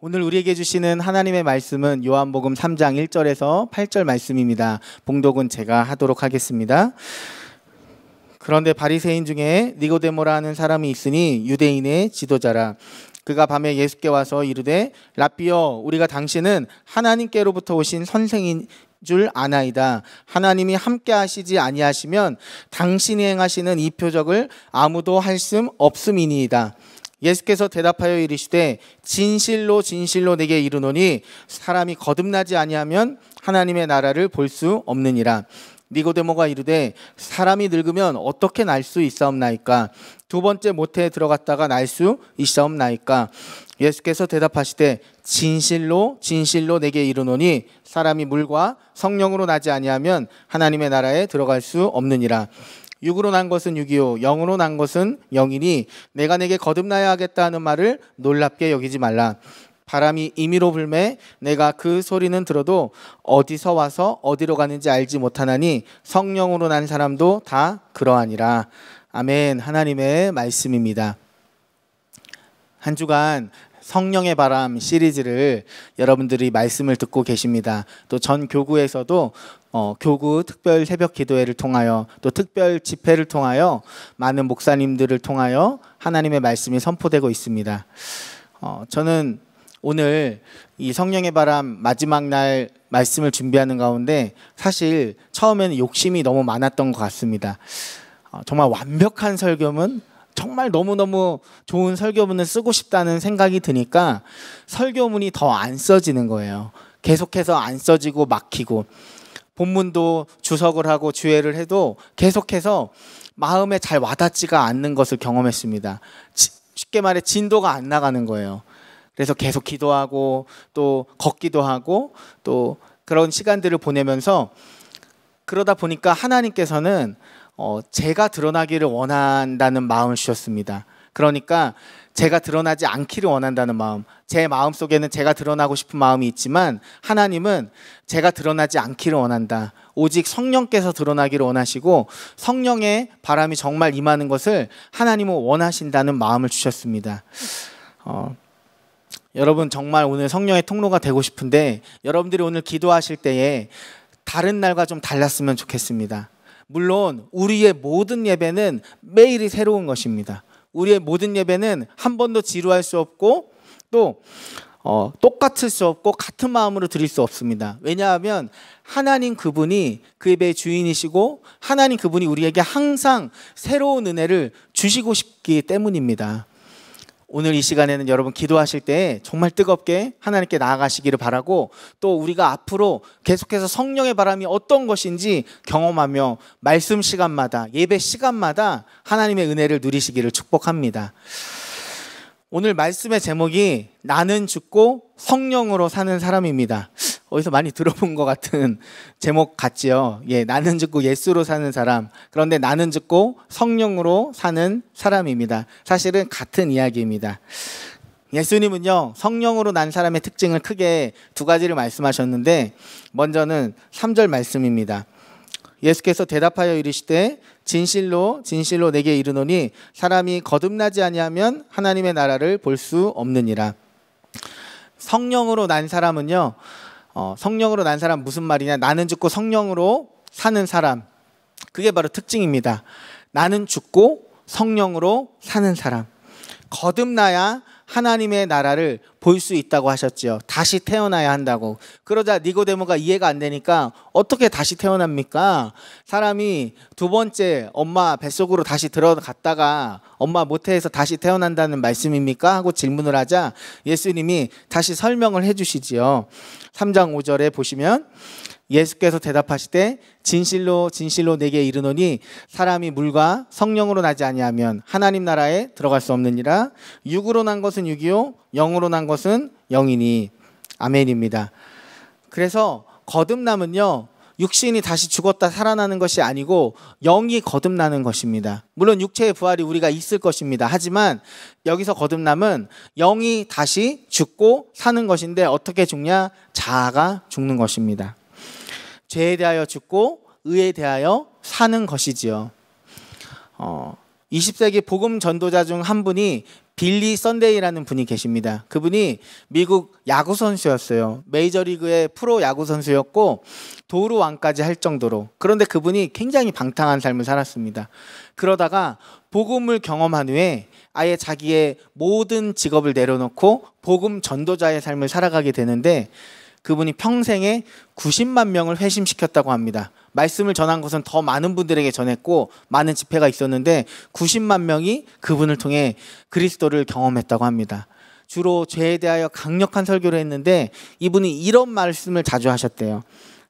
오늘 우리에게 주시는 하나님의 말씀은 요한복음 3장 1절에서 8절 말씀입니다. 봉독은 제가 하도록 하겠습니다. 그런데 바리새인 중에 니고데모라 는 사람이 있으니 유대인의 지도자라 그가 밤에 예수께 와서 이르되 라비어 우리가 당신은 하나님께로부터 오신 선생인 줄 아나이다. 하나님이 함께 하시지 아니하시면 당신이 행하시는 이 표적을 아무도 할 수 없음이니이다. 예수께서 대답하여 이르시되 진실로 진실로 내게 이르노니 사람이 거듭나지 아니하면 하나님의 나라를 볼 수 없느니라 니고데모가 이르되 사람이 늙으면 어떻게 날 수 있사옵나이까 두 번째 모태에 들어갔다가 날 수 있사옵나이까 예수께서 대답하시되 진실로 진실로 내게 이르노니 사람이 물과 성령으로 나지 아니하면 하나님의 나라에 들어갈 수 없느니라 6으로 난 것은 6이요 0으로 난 것은 0이니 내가 내게 거듭나야 하겠다 하는 말을 놀랍게 여기지 말라 바람이 임의로 불매 내가 그 소리는 들어도 어디서 와서 어디로 가는지 알지 못하나니 성령으로 난 사람도 다 그러하니라 아멘 하나님의 말씀입니다 한 주간 성령의 바람 시리즈를 여러분들이 말씀을 듣고 계십니다. 또 전 교구에서도 어, 교구 특별 새벽 기도회를 통하여 또 특별 집회를 통하여 많은 목사님들을 통하여 하나님의 말씀이 선포되고 있습니다. 어, 저는 오늘 이 성령의 바람 마지막 날 말씀을 준비하는 가운데 사실 처음에는 욕심이 너무 많았던 것 같습니다. 어, 정말 완벽한 설교문 정말 너무너무 좋은 설교문을 쓰고 싶다는 생각이 드니까 설교문이 더 안 써지는 거예요. 계속해서 안 써지고 막히고 본문도 주석을 하고 주회를 해도 계속해서 마음에 잘 와닿지가 않는 것을 경험했습니다. 쉽게 말해 진도가 안 나가는 거예요. 그래서 계속 기도하고 또 걷기도 하고 또 그런 시간들을 보내면서 그러다 보니까 하나님께서는 어, 제가 드러나기를 원한다는 마음을 주셨습니다. 그러니까 제가 드러나지 않기를 원한다는 마음. 제 마음 속에는 제가 드러나고 싶은 마음이 있지만 하나님은 제가 드러나지 않기를 원한다. 오직 성령께서 드러나기를 원하시고 성령의 바람이 정말 임하는 것을 하나님은 원하신다는 마음을 주셨습니다. 어, 여러분 정말 오늘 성령의 통로가 되고 싶은데 여러분들이 오늘 기도하실 때에 다른 날과 좀 달랐으면 좋겠습니다. 물론 우리의 모든 예배는 매일이 새로운 것입니다. 우리의 모든 예배는 한 번도 지루할 수 없고 또 어, 똑같을 수 없고 같은 마음으로 드릴 수 없습니다. 왜냐하면 하나님 그분이 그 예배의 주인이시고 하나님 그분이 우리에게 항상 새로운 은혜를 주시고 싶기 때문입니다. 오늘 이 시간에는 여러분 기도하실 때 정말 뜨겁게 하나님께 나아가시기를 바라고 또 우리가 앞으로 계속해서 성령의 바람이 어떤 것인지 경험하며 말씀 시간마다 예배 시간마다 하나님의 은혜를 누리시기를 축복합니다. 오늘 말씀의 제목이 나는 죽고 성령으로 사는 사람입니다. 어디서 많이 들어본 것 같은 제목 같지요. 예, 나는 듣고 예수로 사는 사람. 그런데 나는 듣고 성령으로 사는 사람입니다. 사실은 같은 이야기입니다. 예수님은요, 성령으로 난 사람의 특징을 크게 두 가지를 말씀하셨는데, 먼저는 3절 말씀입니다. 예수께서 대답하여 이르시되 진실로 진실로 내게 이르노니 사람이 거듭나지 아니하면 하나님의 나라를 볼 수 없느니라. 성령으로 난 사람은요. 어, 성령으로 난 사람 무슨 말이냐? 나는 죽고 성령으로 사는 사람. 그게 바로 특징입니다. 나는 죽고 성령으로 사는 사람. 거듭나야 하나님의 나라를 볼 수 있다고 하셨지요. 다시 태어나야 한다고. 그러자 니고데모가 이해가 안 되니까 어떻게 다시 태어납니까? 사람이 두 번째 엄마 뱃속으로 다시 들어갔다가 엄마 모태에서 다시 태어난다는 말씀입니까? 하고 질문을 하자 예수님이 다시 설명을 해 주시지요. 3장 5절에 보시면 예수께서 대답하실때 진실로 진실로 내게 이르노니 사람이 물과 성령으로 나지 아니하면 하나님 나라에 들어갈 수 없느니라 육으로 난 것은 육이요 영으로 난 것은 영이니 아멘입니다. 그래서 거듭남은요 육신이 다시 죽었다 살아나는 것이 아니고 영이 거듭나는 것입니다. 물론 육체의 부활이 우리가 있을 것입니다. 하지만 여기서 거듭남은 영이 다시 죽고 사는 것인데 어떻게 죽냐? 자아가 죽는 것입니다. 죄에 대하여 죽고 의에 대하여 사는 것이지요. 어, 20세기 복음 전도자 중 한 분이 빌리 썬데이라는 분이 계십니다. 그분이 미국 야구 선수였어요. 메이저리그의 프로 야구 선수였고 도루 왕까지 할 정도로. 그런데 그분이 굉장히 방탕한 삶을 살았습니다. 그러다가 복음을 경험한 후에 아예 자기의 모든 직업을 내려놓고 복음 전도자의 삶을 살아가게 되는데 그분이 평생에 90만 명을 회심시켰다고 합니다. 말씀을 전한 것은 더 많은 분들에게 전했고 많은 집회가 있었는데 90만 명이 그분을 통해 그리스도를 경험했다고 합니다. 주로 죄에 대하여 강력한 설교를 했는데 이분이 이런 말씀을 자주 하셨대요.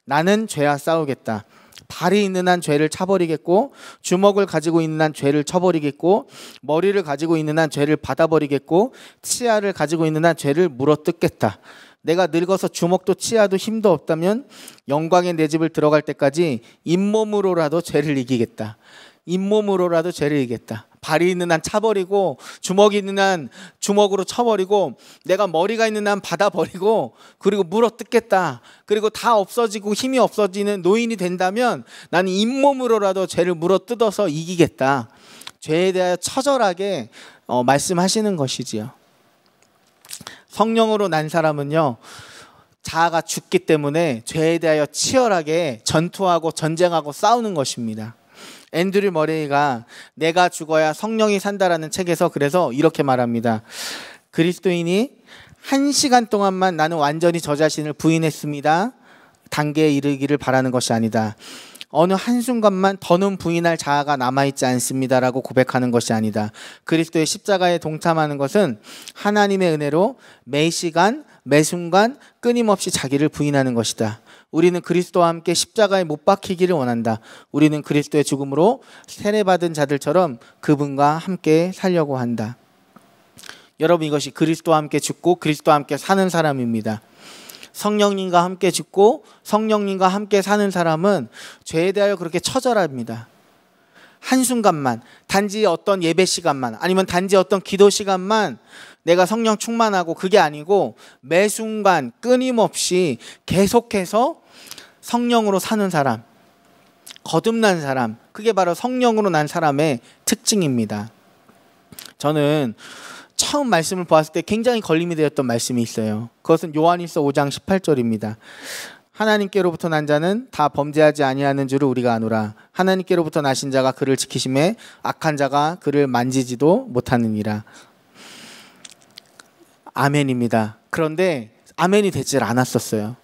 나는 죄와 싸우겠다. 발이 있는 한 죄를 차버리겠고 주먹을 가지고 있는 한 죄를 쳐버리겠고 머리를 가지고 있는 한 죄를 받아버리겠고 치아를 가지고 있는 한 죄를 물어뜯겠다. 내가 늙어서 주먹도 치아도 힘도 없다면 영광의 내 집을 들어갈 때까지 잇몸으로라도 죄를 이기겠다. 잇몸으로라도 죄를 이기겠다. 발이 있는 한 차버리고 주먹이 있는 한 주먹으로 쳐버리고 내가 머리가 있는 한 받아버리고 그리고 물어 뜯겠다. 그리고 다 없어지고 힘이 없어지는 노인이 된다면 나는 잇몸으로라도 죄를 물어 뜯어서 이기겠다. 죄에 대하여 처절하게 어, 말씀하시는 것이지요. 성령으로 난 사람은요. 자아가 죽기 때문에 죄에 대하여 치열하게 전투하고 전쟁하고 싸우는 것입니다. 앤드류 머레이가 내가 죽어야 성령이 산다라는 책에서 그래서 이렇게 말합니다. 그리스도인이 한 시간 동안만 나는 완전히 저 자신을 부인했습니다. 단계에 이르기를 바라는 것이 아니다. 어느 한순간만 더는 부인할 자아가 남아있지 않습니다라고 고백하는 것이 아니다. 그리스도의 십자가에 동참하는 것은 하나님의 은혜로 매 시간, 매 순간 끊임없이 자기를 부인하는 것이다. 우리는 그리스도와 함께 십자가에 못 박히기를 원한다. 우리는 그리스도의 죽음으로 세례받은 자들처럼 그분과 함께 살려고 한다. 여러분 이것이 그리스도와 함께 죽고 그리스도와 함께 사는 사람입니다. 성령님과 함께 짓고 성령님과 함께 사는 사람은 죄에 대하여 그렇게 처절합니다. 한순간만, 단지 어떤 예배 시간만, 아니면 단지 어떤 기도 시간만 내가 성령 충만하고 그게 아니고 매 순간 끊임없이 계속해서 성령으로 사는 사람, 거듭난 사람, 그게 바로 성령으로 난 사람의 특징입니다. 저는 처음 말씀을 보았을 때 굉장히 걸림이 되었던 말씀이 있어요. 그것은 요한일서 5장 18절입니다. 하나님께로부터 난 자는 다 범죄하지 아니하는 줄을 우리가 아노라. 하나님께로부터 나신 자가 그를 지키심에 악한 자가 그를 만지지도 못하느니라. 아멘입니다. 그런데 아멘이 되질 않았었어요.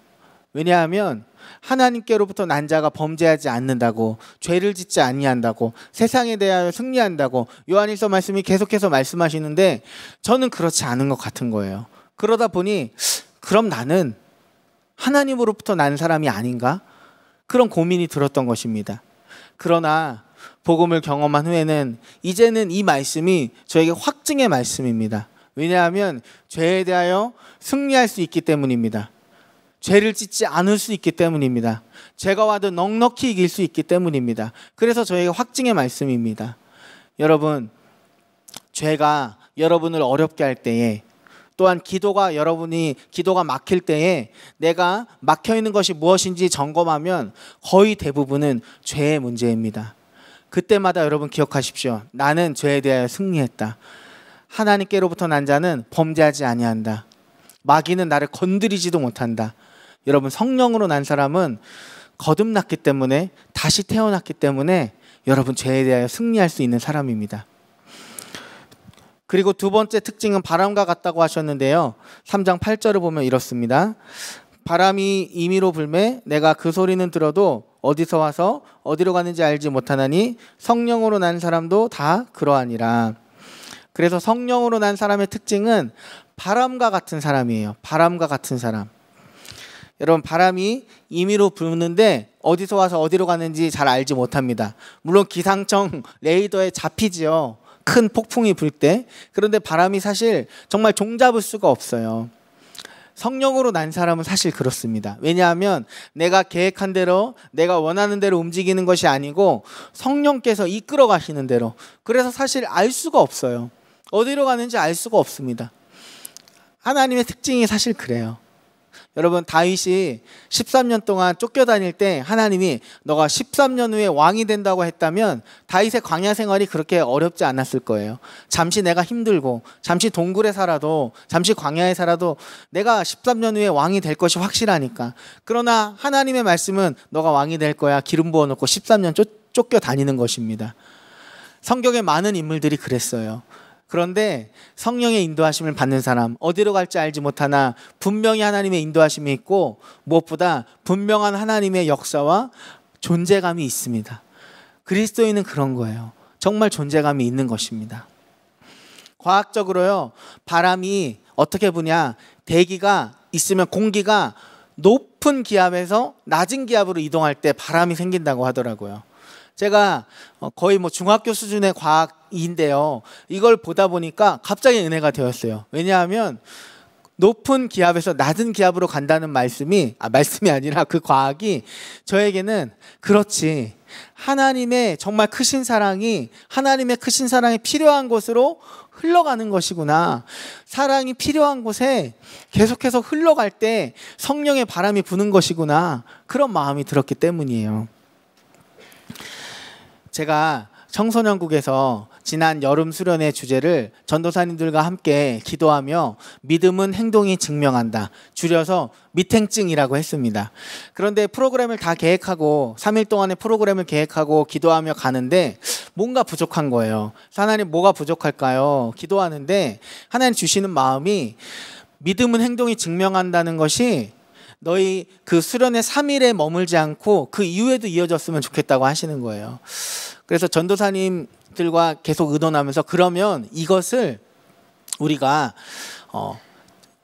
왜냐하면 하나님께로부터 난 자가 범죄하지 않는다고 죄를 짓지 아니한다고 세상에 대하여 승리한다고 요한일서 말씀이 계속해서 말씀하시는데 저는 그렇지 않은 것 같은 거예요. 그러다 보니 그럼 나는 하나님으로부터 난 사람이 아닌가? 그런 고민이 들었던 것입니다. 그러나 복음을 경험한 후에는 이제는 이 말씀이 저에게 확증의 말씀입니다. 왜냐하면 죄에 대하여 승리할 수 있기 때문입니다. 죄를 짓지 않을 수 있기 때문입니다. 죄가 와도 넉넉히 이길 수 있기 때문입니다. 그래서 저희가 확증의 말씀입니다. 여러분, 죄가 여러분을 어렵게 할 때에 또한 기도가 여러분이 기도가 막힐 때에 내가 막혀 있는 것이 무엇인지 점검하면 거의 대부분은 죄의 문제입니다. 그때마다 여러분 기억하십시오. 나는 죄에 대하여 승리했다. 하나님께로부터 난 자는 범죄하지 아니한다. 마귀는 나를 건드리지도 못한다. 여러분 성령으로 난 사람은 거듭났기 때문에 다시 태어났기 때문에 여러분 죄에 대하여 승리할 수 있는 사람입니다. 그리고 두 번째 특징은 바람과 같다고 하셨는데요. 3장 8절을 보면 이렇습니다. 바람이 임의로 불매 내가 그 소리는 들어도 어디서 와서 어디로 가는지 알지 못하나니 성령으로 난 사람도 다 그러하니라. 그래서 성령으로 난 사람의 특징은 바람과 같은 사람이에요. 바람과 같은 사람. 여러분 바람이 임의로 부는데 어디서 와서 어디로 가는지 잘 알지 못합니다. 물론 기상청 레이더에 잡히지요. 큰 폭풍이 불 때. 그런데 바람이 사실 정말 종잡을 수가 없어요. 성령으로 난 사람은 사실 그렇습니다. 왜냐하면 내가 계획한 대로 내가 원하는 대로 움직이는 것이 아니고 성령께서 이끌어 가시는 대로. 그래서 사실 알 수가 없어요. 어디로 가는지 알 수가 없습니다. 하나님의 특징이 사실 그래요. 여러분 다윗이 13년 동안 쫓겨다닐 때 하나님이 너가 13년 후에 왕이 된다고 했다면 다윗의 광야 생활이 그렇게 어렵지 않았을 거예요. 잠시 내가 힘들고 잠시 동굴에 살아도 잠시 광야에 살아도 내가 13년 후에 왕이 될 것이 확실하니까. 그러나 하나님의 말씀은 너가 왕이 될 거야. 기름 부어 놓고 13년 쫓, 겨다니는 것입니다. 성경의 많은 인물들이 그랬어요. 그런데 성령의 인도하심을 받는 사람 어디로 갈지 알지 못하나 분명히 하나님의 인도하심이 있고 무엇보다 분명한 하나님의 역사와 존재감이 있습니다. 그리스도인은 그런 거예요. 정말 존재감이 있는 것입니다. 과학적으로요. 바람이 어떻게 부냐? 대기가 있으면 공기가 높은 기압에서 낮은 기압으로 이동할 때 바람이 생긴다고 하더라고요. 제가 어, 거의 뭐 중학교 수준의 과학 2인데요. 이걸 보다 보니까 갑자기 은혜가 되었어요. 왜냐하면 높은 기압에서 낮은 기압으로 간다는 말씀이 아 말씀이 아니라 그 과학이 저에게는 그렇지 하나님의 정말 크신 사랑이 하나님의 크신 사랑이 필요한 곳으로 흘러가는 것이구나. 사랑이 필요한 곳에 계속해서 흘러갈 때 성령의 바람이 부는 것이구나. 그런 마음이 들었기 때문이에요. 제가 청소년국에서 지난 여름 수련의 주제를 전도사님들과 함께 기도하며 믿음은 행동이 증명한다. 줄여서 미탱증이라고 했습니다. 그런데 프로그램을 다 계획하고 3일 동안의 프로그램을 계획하고 기도하며 가는데 뭔가 부족한 거예요. 하나님 뭐가 부족할까요? 기도하는데 하나님 주시는 마음이 믿음은 행동이 증명한다는 것이 너희 그 수련의 3일에 머물지 않고 그 이후에도 이어졌으면 좋겠다고 하시는 거예요. 그래서 전도사님들과 계속 의논하면서 그러면 이것을 우리가 어,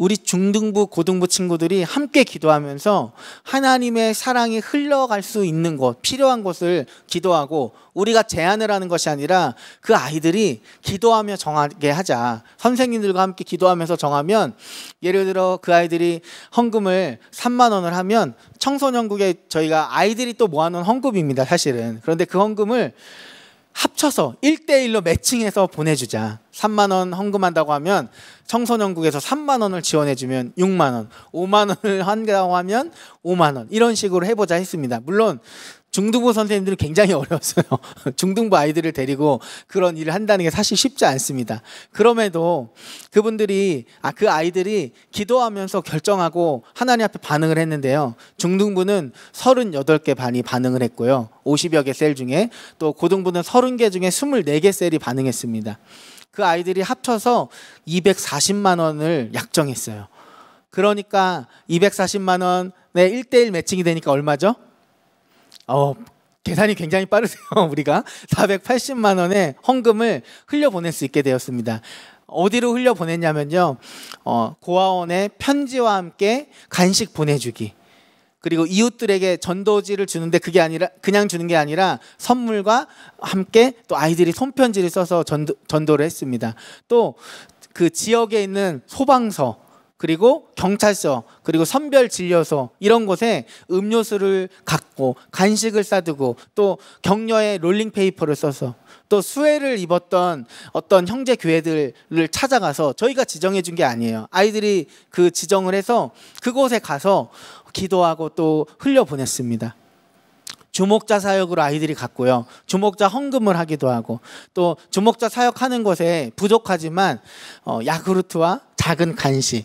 우리 중등부, 고등부 친구들이 함께 기도하면서 하나님의 사랑이 흘러갈 수 있는 곳, 필요한 곳을 기도하고 우리가 제안을 하는 것이 아니라 그 아이들이 기도하며 정하게 하자. 선생님들과 함께 기도하면서 정하면 예를 들어 그 아이들이 헌금을 3만 원을 하면 청소년국에 저희가 아이들이 또 모아놓은 헌금입니다, 사실은. 그런데 그 헌금을 합쳐서 1대1로 매칭해서 보내주자. 3만원 헌금한다고 하면 청소년국에서 3만원을 지원해주면 6만원, 5만원을 한다고 하면 5만원. 이런 식으로 해보자 했습니다. 물론 중등부 선생님들은 굉장히 어려웠어요. 중등부 아이들을 데리고 그런 일을 한다는 게 사실 쉽지 않습니다. 그럼에도 그분들이 아 그 아이들이 기도하면서 결정하고 하나님 앞에 반응을 했는데요. 중등부는 38개 반이 반응을 했고요. 50여 개 셀 중에 또 고등부는 30개 중에 24개 셀이 반응했습니다. 그 아이들이 합쳐서 240만 원을 약정했어요. 그러니까 240만 원의 1대1 매칭이 되니까 얼마죠? 어, 계산이 굉장히 빠르세요. 우리가 480만 원의 헌금을 흘려보낼 수 있게 되었습니다. 어디로 흘려보냈냐면요. 어, 고아원의 편지와 함께 간식 보내주기. 그리고 이웃들에게 전도지를 주는데 그게 아니라 그냥 주는 게 아니라 선물과 함께 또 아이들이 손편지를 써서 전도, 전도를 했습니다. 또 그 지역에 있는 소방서 그리고 경찰서, 그리고 선별 진료소 이런 곳에 음료수를 갖고 간식을 싸두고 또 격려에 롤링 페이퍼를 써서 또 수혜를 입었던 어떤 형제 교회들을 찾아가서 저희가 지정해 준 게 아니에요. 아이들이 그 지정을 해서 그곳에 가서 기도하고 또 흘려 보냈습니다. 주목자 사역으로 아이들이 갔고요. 주목자 헌금을 하기도 하고 또 주목자 사역하는 곳에 부족하지만 어, 야구르트와 작은 간식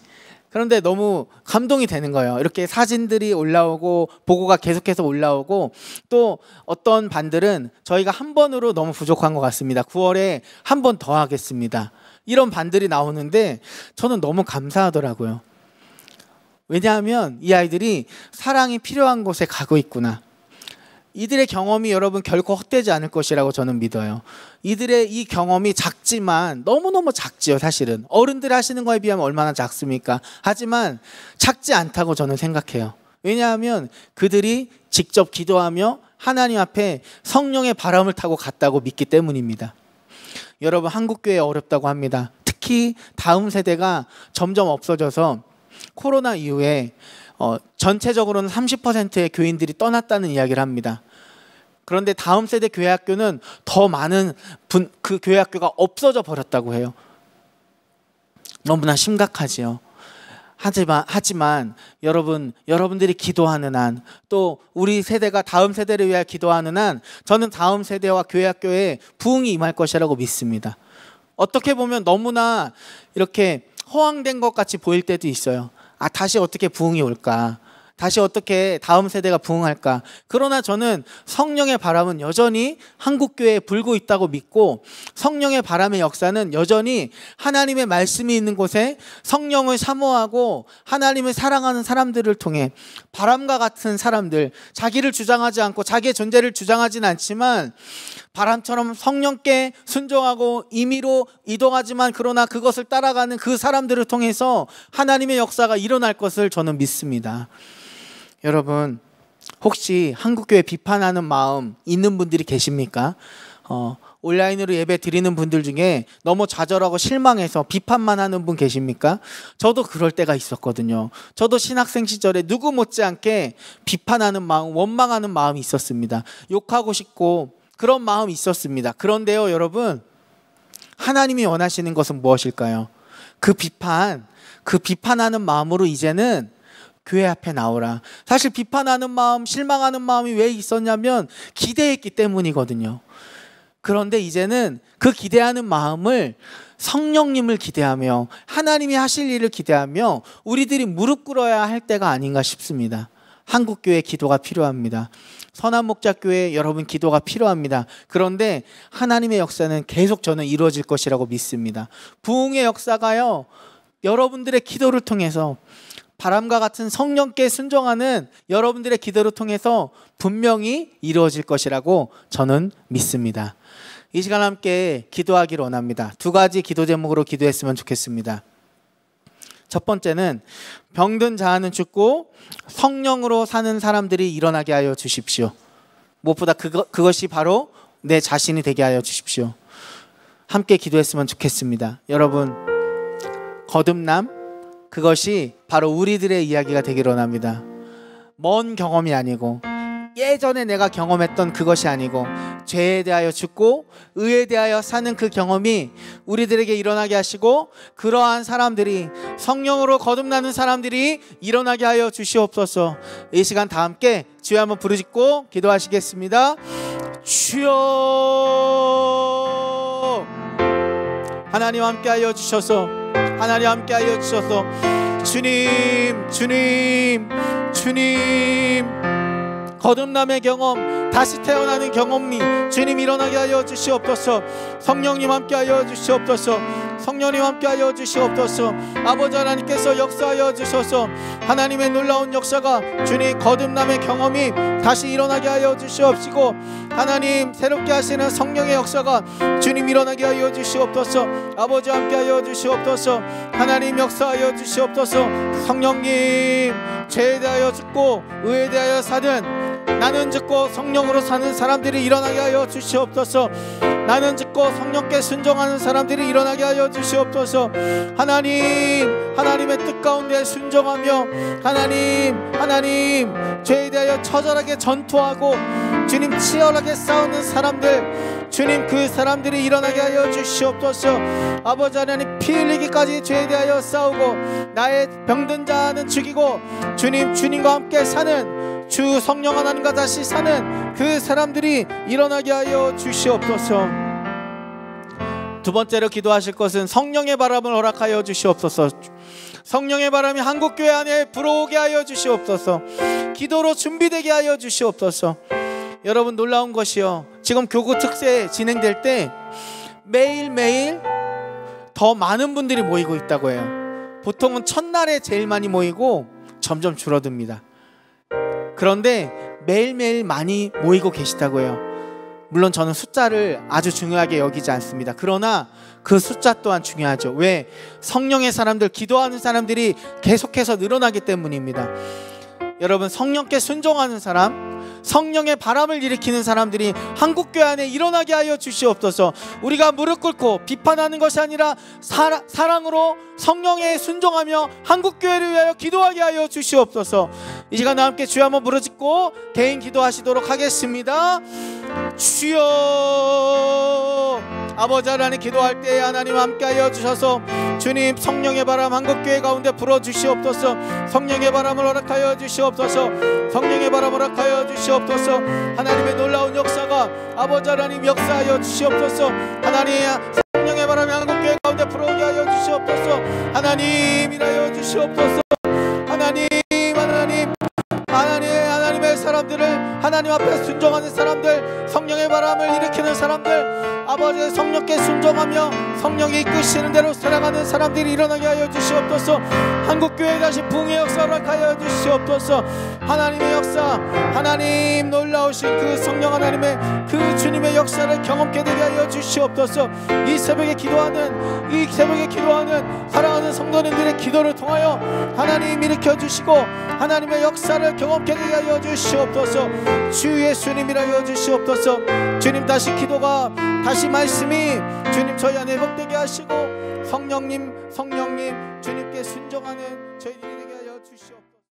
그런데 너무 감동이 되는 거예요. 이렇게 사진들이 올라오고 보고가 계속해서 올라오고 또 어떤 반들은 저희가 한 번으로 너무 부족한 것 같습니다. 9월에 한 번 더 하겠습니다. 이런 반들이 나오는데 저는 너무 감사하더라고요. 왜냐하면 이 아이들이 사랑이 필요한 곳에 가고 있구나. 이들의 경험이 여러분 결코 헛되지 않을 것이라고 저는 믿어요. 이들의 이 경험이 작지만 너무너무 작지요, 사실은. 어른들 하시는 거에 비하면 얼마나 작습니까? 하지만 작지 않다고 저는 생각해요. 왜냐하면 그들이 직접 기도하며 하나님 앞에 성령의 바람을 타고 갔다고 믿기 때문입니다. 여러분, 한국교회 어렵다고 합니다. 특히 다음 세대가 점점 없어져서 코로나 이후에 어, 전체적으로는 30%의 교인들이 떠났다는 이야기를 합니다. 그런데 다음 세대 교회 학교는 더 많은 분, 그 교회 학교가 없어져 버렸다고 해요. 너무나 심각하지요. 하지만, 하지만 여러분, 여러분들이 기도하는 한, 또 우리 세대가 다음 세대를 위해 기도하는 한, 저는 다음 세대와 교회 학교에 부흥이 임할 것이라고 믿습니다. 어떻게 보면 너무나 이렇게 허황된 것 같이 보일 때도 있어요. 아, 다시 어떻게 부흥이 올까? 다시 어떻게 다음 세대가 부흥할까. 그러나 저는 성령의 바람은 여전히 한국교회에 불고 있다고 믿고 성령의 바람의 역사는 여전히 하나님의 말씀이 있는 곳에 성령을 사모하고 하나님을 사랑하는 사람들을 통해 바람과 같은 사람들, 자기를 주장하지 않고 자기의 존재를 주장하진 않지만 바람처럼 성령께 순종하고 임의로 이동하지만 그러나 그것을 따라가는 그 사람들을 통해서 하나님의 역사가 일어날 것을 저는 믿습니다. 여러분 혹시 한국교회 비판하는 마음 있는 분들이 계십니까? 어, 온라인으로 예배 드리는 분들 중에 너무 좌절하고 실망해서 비판만 하는 분 계십니까? 저도 그럴 때가 있었거든요. 저도 신학생 시절에 누구 못지않게 비판하는 마음, 원망하는 마음이 있었습니다. 욕하고 싶고 그런 마음이 있었습니다. 그런데요, 여러분. 하나님이 원하시는 것은 무엇일까요? 그 비판, 그 비판하는 마음으로 이제는 교회 앞에 나오라. 사실 비판하는 마음, 실망하는 마음이 왜 있었냐면 기대했기 때문이거든요. 그런데 이제는 그 기대하는 마음을 성령님을 기대하며 하나님이 하실 일을 기대하며 우리들이 무릎 꿇어야 할 때가 아닌가 싶습니다. 한국교회 기도가 필요합니다. 선한 목자교회 여러분 기도가 필요합니다. 그런데 하나님의 역사는 계속 저는 이루어질 것이라고 믿습니다. 부흥의 역사가요. 여러분들의 기도를 통해서 바람과 같은 성령께 순종하는 여러분들의 기도를 통해서 분명히 이루어질 것이라고 저는 믿습니다. 이 시간 함께 기도하기를 원합니다. 두 가지 기도 제목으로 기도했으면 좋겠습니다. 첫 번째는 병든 자는 죽고 성령으로 사는 사람들이 일어나게 하여 주십시오. 무엇보다 그거, 그것이 바로 내 자신이 되게 하여 주십시오. 함께 기도했으면 좋겠습니다. 여러분, 거듭남, 그것이 바로 우리들의 이야기가 되기를 합니다먼 경험이 아니고 예전에 내가 경험했던 그것이 아니고 죄에 대하여 죽고 의에 대하여 사는 그 경험이 우리들에게 일어나게 하시고 그러한 사람들이 성령으로 거듭나는 사람들이 일어나게 하여 주시옵소서. 이 시간 다 함께 주여 한번 부르짖고 기도하시겠습니다. 주여 하나님 함께 하여 주셔서 하나님 함께하여 주셔서 주님 주님 주님 거듭남의 경험 다시 태어나는 경험이 주님 일어나게 하여 주시옵소서 성령님 함께하여 주시옵소서 성령님 함께하여 주시옵소서 아버지 하나님께서 역사하여 주셔서 하나님의 놀라운 역사가 주님 거듭남의 경험이 다시 일어나게 하여 주시옵시고 하나님 새롭게 하시는 성령의 역사가 주님 일어나게 하여 주시옵소서 아버지 함께하여 주시옵소서 하나님 역사하여 주시옵소서 성령님 죄에 대하여 죽고 의에 대하여 사는 나는 죽고 성령으로 사는 사람들이 일어나게 하여 주시옵소서 나는 죽고 성령께 순종하는 사람들이 일어나게 하여 주시옵소서 하나님 하나님의 뜻 가운데 순종하며 하나님 하나님 죄에 대하여 처절하게 전투하고 주님 치열하게 싸우는 사람들 주님 그 사람들이 일어나게 하여 주시옵소서 아버지 하나님 피 흘리기까지 죄에 대하여 싸우고 나의 병든 자는 죽이고 주님 주님과 함께 사는 주 성령 하나님과 다시 사는 그 사람들이 일어나게 하여 주시옵소서. 두 번째로 기도하실 것은 성령의 바람을 허락하여 주시옵소서. 성령의 바람이 한국 교회 안에 불어오게 하여 주시옵소서. 기도로 준비되게 하여 주시옵소서. 여러분 놀라운 것이요. 지금 교구 특세 진행될 때 매일매일 더 많은 분들이 모이고 있다고 해요. 보통은 첫날에 제일 많이 모이고 점점 줄어듭니다. 그런데 매일매일 많이 모이고 계시다고요. 해 물론 저는 숫자를 아주 중요하게 여기지 않습니다. 그러나 그 숫자 또한 중요하죠. 왜? 성령의 사람들, 기도하는 사람들이 계속해서 늘어나기 때문입니다. 여러분, 성령께 순종하는 사람, 성령의 바람을 일으키는 사람들이 한국교회 안에 일어나게 하여 주시옵소서 우리가 무릎 꿇고 비판하는 것이 아니라 사, 사랑으로 성령에 순종하며 한국교회를 위하여 기도하게 하여 주시옵소서 이 시간 함께 주여 한번 부르짖고 개인 기도하시도록 하겠습니다. 주여 아버지 하나님 기도할 때 하나님 함께하여 주셔서 주님 성령의 바람 한국교회 가운데 불어주시옵소서 성령의 바람을 허락하여 주시옵소서 성령의 바람을 허락하여 주시옵소서 하나님의 놀라운 역사가 아버지 하나님 역사하여 주시옵소서 하나님 성령의 바람 한국교회 가운데 불어오게 하여 주시옵소서 하나님 이라여 주시옵소서 하나님 하나님의 사람들을 하나님 앞에 순종하는 사람들 성령의 바람을 일으키는 사람들 아버지의 성령께 순종하며 성령이 이끄시는 대로 살아가는 사람들이 일어나게 하여 주시옵소서 한국교회 다시 붕의 역사를 하여 주시옵소서 하나님의 역사 하나님 놀라우신 그 성령 하나님의 그 주님의 역사를 경험케 되게 하여 주시옵소서 이 새벽에 기도하는 이 새벽에 기도하는 사랑하는 성도님들의 기도를 통하여 하나님 일으켜 주시고 하나님의 역사를 경험케 되게 하여 주시옵소서 주 예수님이라 하여 주시옵소서 주님 다시 기도가 다시 말씀이 주님 저희 안에 회복되게 하시고 성령님 성령님 주님께 순종하는 저희들이